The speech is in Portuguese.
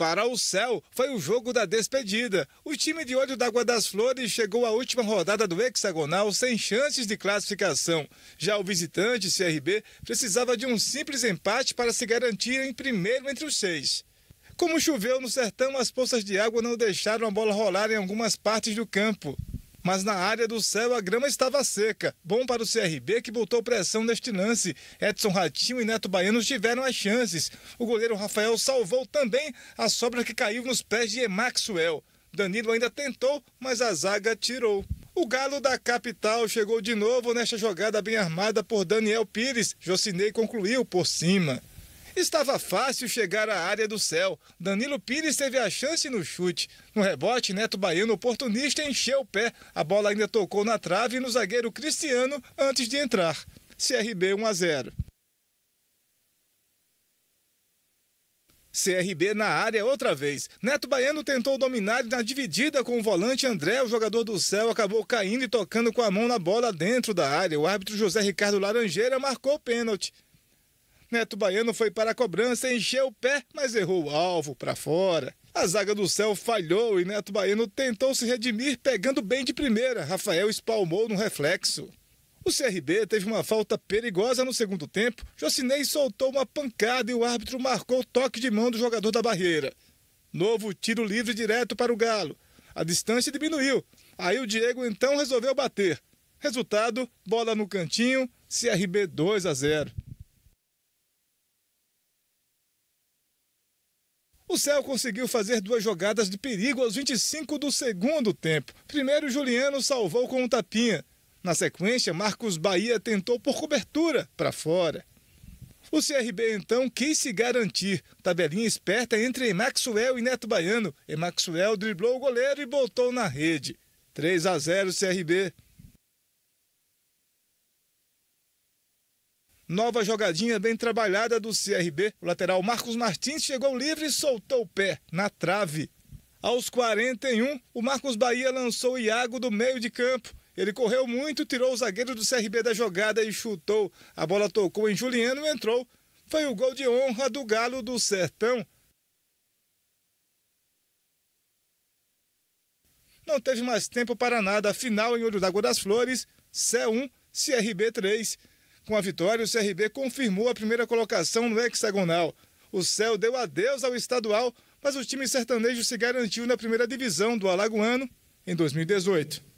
Para o céu, foi o jogo da despedida. O time de olho d'água das flores chegou à última rodada do hexagonal sem chances de classificação. Já o visitante, CRB, precisava de um simples empate para se garantir em primeiro entre os seis. Como choveu no sertão, as poças de água não deixaram a bola rolar em algumas partes do campo mas na área do céu a grama estava seca. Bom para o CRB que botou pressão neste lance. Edson Ratinho e Neto Baiano tiveram as chances. O goleiro Rafael salvou também a sobra que caiu nos pés de Emaxuel. Danilo ainda tentou, mas a zaga tirou. O Galo da capital chegou de novo nesta jogada bem armada por Daniel Pires. Jocinei concluiu por cima. Estava fácil chegar à área do céu. Danilo Pires teve a chance no chute. No rebote, Neto Baiano, oportunista, encheu o pé. A bola ainda tocou na trave e no zagueiro Cristiano antes de entrar. CRB 1 a 0. CRB na área outra vez. Neto Baiano tentou dominar e na dividida com o volante André, o jogador do céu, acabou caindo e tocando com a mão na bola dentro da área. O árbitro José Ricardo Laranjeira marcou o pênalti. Neto Baiano foi para a cobrança, encheu o pé, mas errou o alvo para fora. A zaga do céu falhou e Neto Baiano tentou se redimir pegando bem de primeira. Rafael espalmou no reflexo. O CRB teve uma falta perigosa no segundo tempo. Jocinei soltou uma pancada e o árbitro marcou o toque de mão do jogador da barreira. Novo tiro livre direto para o Galo. A distância diminuiu. Aí o Diego então resolveu bater. Resultado: bola no cantinho, CRB 2 a 0. O Céu conseguiu fazer duas jogadas de perigo aos 25 do segundo tempo. Primeiro, Juliano salvou com um tapinha. Na sequência, Marcos Bahia tentou por cobertura, para fora. O CRB então quis se garantir. Tabelinha esperta entre Maxwell e Neto Baiano. E Maxwell driblou o goleiro e botou na rede. 3 a 0 CRB. Nova jogadinha bem trabalhada do CRB. O lateral Marcos Martins chegou livre e soltou o pé na trave. Aos 41, o Marcos Bahia lançou o Iago do meio de campo. Ele correu muito, tirou o zagueiro do CRB da jogada e chutou. A bola tocou em Juliano e entrou. Foi o gol de honra do Galo do Sertão. não teve mais tempo para nada. Final em Olho d'Água das Flores, C1, CRB 3. Com a vitória, o CRB confirmou a primeira colocação no hexagonal. O céu deu adeus ao estadual, mas o time sertanejo se garantiu na primeira divisão do Alagoano em 2018.